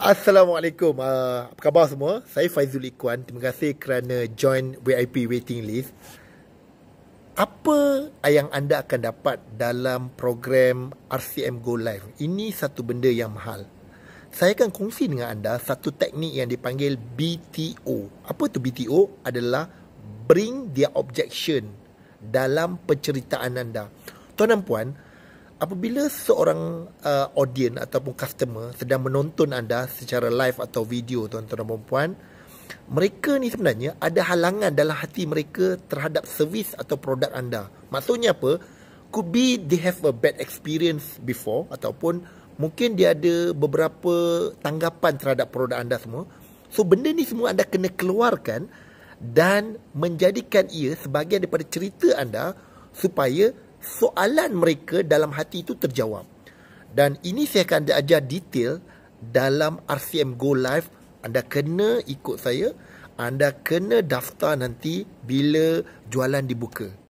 Assalamualaikum. Uh, apa khabar semua? Saya Faizul Ikwan. Terima kasih kerana join VIP waiting list. Apa yang anda akan dapat dalam program RCM Go Live? Ini satu benda yang mahal. Saya akan kongsi dengan anda satu teknik yang dipanggil BTO. Apa tu BTO? Adalah bring the objection dalam penceritaan anda. Tuan dan puan, apabila seorang uh, audience ataupun customer sedang menonton anda secara live atau video tuan-tuan dan puan-puan mereka ni sebenarnya ada halangan dalam hati mereka terhadap servis atau produk anda maksudnya apa could be they have a bad experience before ataupun mungkin dia ada beberapa tanggapan terhadap produk anda semua so benda ni semua anda kena keluarkan dan menjadikan ia sebagai daripada cerita anda supaya soalan mereka dalam hati itu terjawab. Dan ini saya akan ajar detail dalam RCM Go Live. Anda kena ikut saya. Anda kena daftar nanti bila jualan dibuka.